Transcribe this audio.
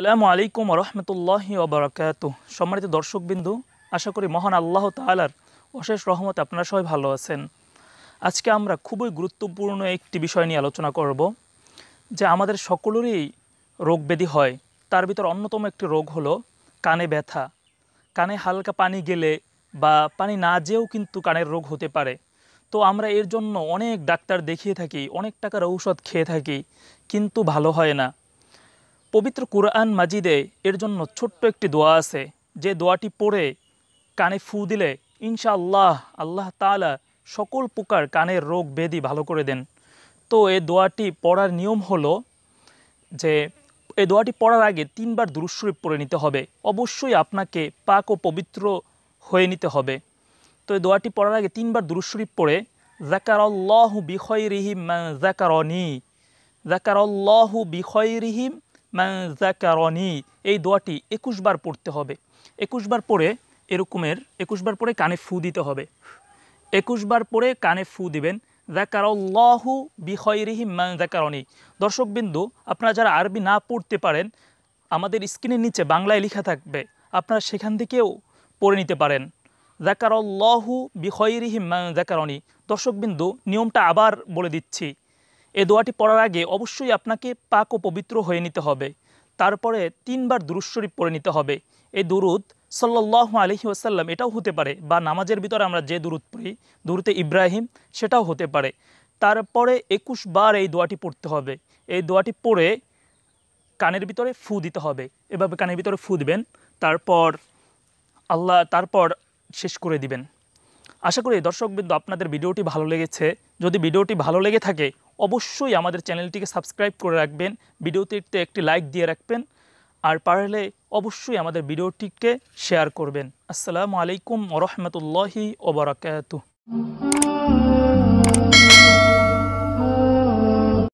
আসসালামু আলাইকুম রহমতুল্লাহি ওবরাকাত সম্মানিত দর্শকবিন্দু আশা করি মহান আল্লাহ তালার অশেষ রহমত আপনারা সবাই ভালো আছেন আজকে আমরা খুবই গুরুত্বপূর্ণ একটি বিষয় নিয়ে আলোচনা করব যে আমাদের সকলেরই রোগ ব্যাধি হয় তার ভিতর অন্যতম একটি রোগ হলো কানে ব্যথা কানে হালকা পানি গেলে বা পানি না যেও কিন্তু কানের রোগ হতে পারে তো আমরা এর জন্য অনেক ডাক্তার দেখিয়ে থাকি অনেক টাকার ঔষধ খেয়ে থাকি কিন্তু ভালো হয় না পবিত্র কুরআন মাজিদে এর জন্য ছোট্ট একটি দোয়া আছে যে দোয়াটি পড়ে কানে ফু দিলে ইনশা আল্লাহ তালা সকল প্রকার কানের রোগ বেদি ভালো করে দেন তো এই দোয়াটি পড়ার নিয়ম হলো যে এই দোয়াটি পড়ার আগে তিনবার দুরুশরীফ পড়ে নিতে হবে অবশ্যই আপনাকে পাক ও পবিত্র হয়ে নিতে হবে তো এই দোয়াটি পড়ার আগে তিনবার দুরুশরীফ পড়ে জাকারল্লাহু বিখয় রিহিম জাকারনি জাকারল্লাহু বিষয় রিহিম ম্যানজাকারনি এই দোয়াটি একুশবার পড়তে হবে একুশবার পরে এরকমের একুশবার পরে কানে ফু দিতে হবে একুশবার পরে কানে ফু দিবেন জাকারল্লাহু বিহয়রিহি ম্যানজাকারনি দর্শকবিন্দু আপনারা যারা আরবি না পড়তে পারেন আমাদের স্ক্রিনের নিচে বাংলায় লেখা থাকবে আপনারা সেখান থেকেও পড়ে নিতে পারেন জাকারল্লাহু বিহয়রিহি ম্যানজাকারনি দর্শকবিন্দু নিয়মটা আবার বলে দিচ্ছি এ দোয়াটি পড়ার আগে অবশ্যই আপনাকে পাক ও পবিত্র হয়ে নিতে হবে তারপরে তিনবার দুরুশরীফ পড়ে নিতে হবে এই দুরুদ সাল্লাহ আলহি ওসাল্লাম এটাও হতে পারে বা নামাজের ভিতরে আমরা যে দুরুদ পড়ি দুরুতে ইব্রাহিম সেটাও হতে পারে তারপরে একুশ বার এই দোয়াটি পড়তে হবে এই দোয়াটি পড়ে কানের ভিতরে ফু দিতে হবে এভাবে কানের ভিতরে ফু দিবেন তারপর আল্লাহ তারপর শেষ করে দিবেন আশা করি দর্শকবৃন্দ আপনাদের ভিডিওটি ভালো লেগেছে যদি ভিডিওটি ভালো লেগে থাকে অবশ্যই আমাদের চ্যানেলটিকে সাবস্ক্রাইব করে রাখবেন ভিডিওটিতে একটি লাইক দিয়ে রাখবেন আর পারলে অবশ্যই আমাদের ভিডিওটিকে শেয়ার করবেন আসসালামু আলাইকুম ওরহমতুল্লাহি ওবরাকাত